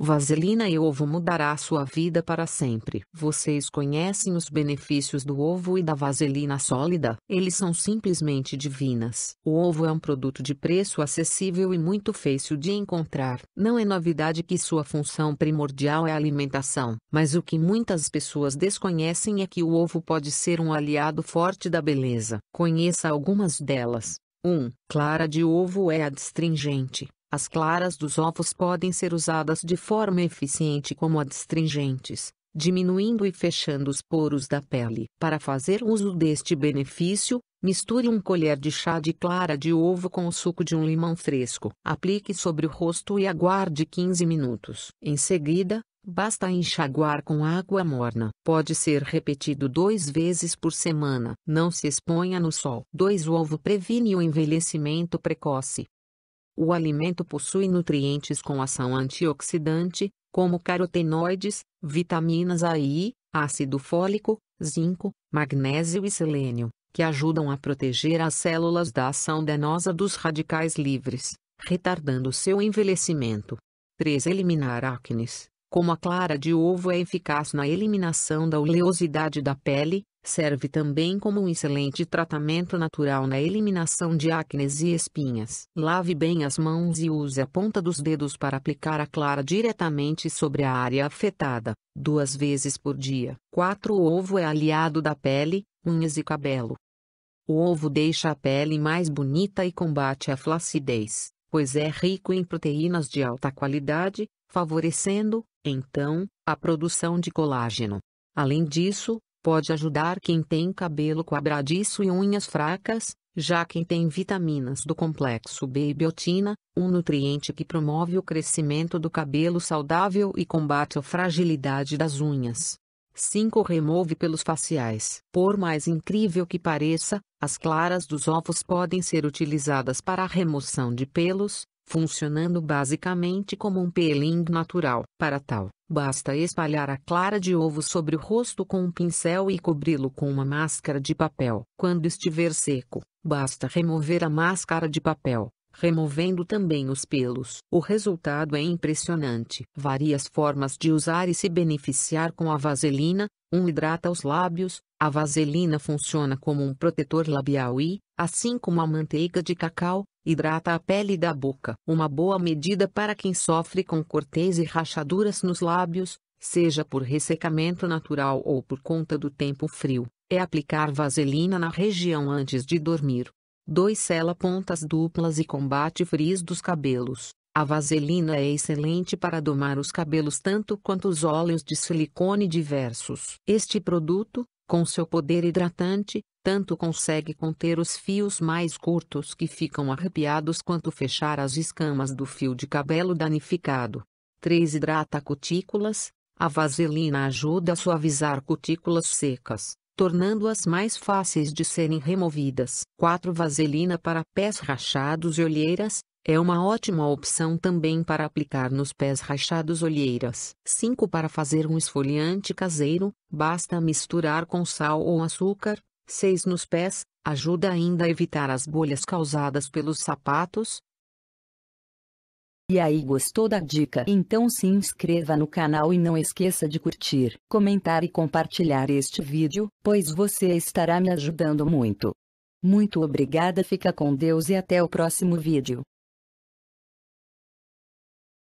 Vaselina e ovo mudará sua vida para sempre. Vocês conhecem os benefícios do ovo e da vaselina sólida? Eles são simplesmente divinas. O ovo é um produto de preço acessível e muito fácil de encontrar. Não é novidade que sua função primordial é a alimentação, mas o que muitas pessoas desconhecem é que o ovo pode ser um aliado forte da beleza. Conheça algumas delas. 1. Um, clara de ovo é adstringente. As claras dos ovos podem ser usadas de forma eficiente como adstringentes, diminuindo e fechando os poros da pele. Para fazer uso deste benefício, misture um colher de chá de clara de ovo com o suco de um limão fresco. Aplique sobre o rosto e aguarde 15 minutos. Em seguida, Basta enxaguar com água morna. Pode ser repetido duas vezes por semana. Não se exponha no sol. 2. O ovo previne o envelhecimento precoce. O alimento possui nutrientes com ação antioxidante, como carotenoides, vitaminas A e I, ácido fólico, zinco, magnésio e selênio, que ajudam a proteger as células da ação danosa dos radicais livres, retardando seu envelhecimento. 3. Eliminar acnes. Como a clara de ovo é eficaz na eliminação da oleosidade da pele, Serve também como um excelente tratamento natural na eliminação de acnes e espinhas. Lave bem as mãos e use a ponta dos dedos para aplicar a clara diretamente sobre a área afetada, duas vezes por dia. 4. O ovo é aliado da pele, unhas e cabelo. O ovo deixa a pele mais bonita e combate a flacidez, pois é rico em proteínas de alta qualidade, favorecendo, então, a produção de colágeno. Além disso, Pode ajudar quem tem cabelo quadradiço e unhas fracas, já quem tem vitaminas do complexo B e biotina, um nutriente que promove o crescimento do cabelo saudável e combate a fragilidade das unhas. 5. Remove pelos faciais. Por mais incrível que pareça, as claras dos ovos podem ser utilizadas para a remoção de pelos, funcionando basicamente como um peeling natural. Para tal, basta espalhar a clara de ovo sobre o rosto com um pincel e cobri-lo com uma máscara de papel. Quando estiver seco, basta remover a máscara de papel removendo também os pelos. O resultado é impressionante. Várias formas de usar e se beneficiar com a vaselina. Um hidrata os lábios. A vaselina funciona como um protetor labial e, assim como a manteiga de cacau, hidrata a pele da boca. Uma boa medida para quem sofre com cortes e rachaduras nos lábios, seja por ressecamento natural ou por conta do tempo frio, é aplicar vaselina na região antes de dormir. 2. Sela pontas duplas e combate frizz dos cabelos. A vaselina é excelente para domar os cabelos tanto quanto os óleos de silicone diversos. Este produto, com seu poder hidratante, tanto consegue conter os fios mais curtos que ficam arrepiados quanto fechar as escamas do fio de cabelo danificado. 3. Hidrata cutículas. A vaselina ajuda a suavizar cutículas secas, tornando-as mais fáceis de serem removidas. 4. Vaselina para pés rachados e olheiras. É uma ótima opção também para aplicar nos pés rachados olheiras. 5. Para fazer um esfoliante caseiro, basta misturar com sal ou açúcar, 6 nos pés, ajuda ainda a evitar as bolhas causadas pelos sapatos. E aí gostou da dica? Então se inscreva no canal e não esqueça de curtir, comentar e compartilhar este vídeo, pois você estará me ajudando muito. Muito obrigada fica com Deus e até o próximo vídeo.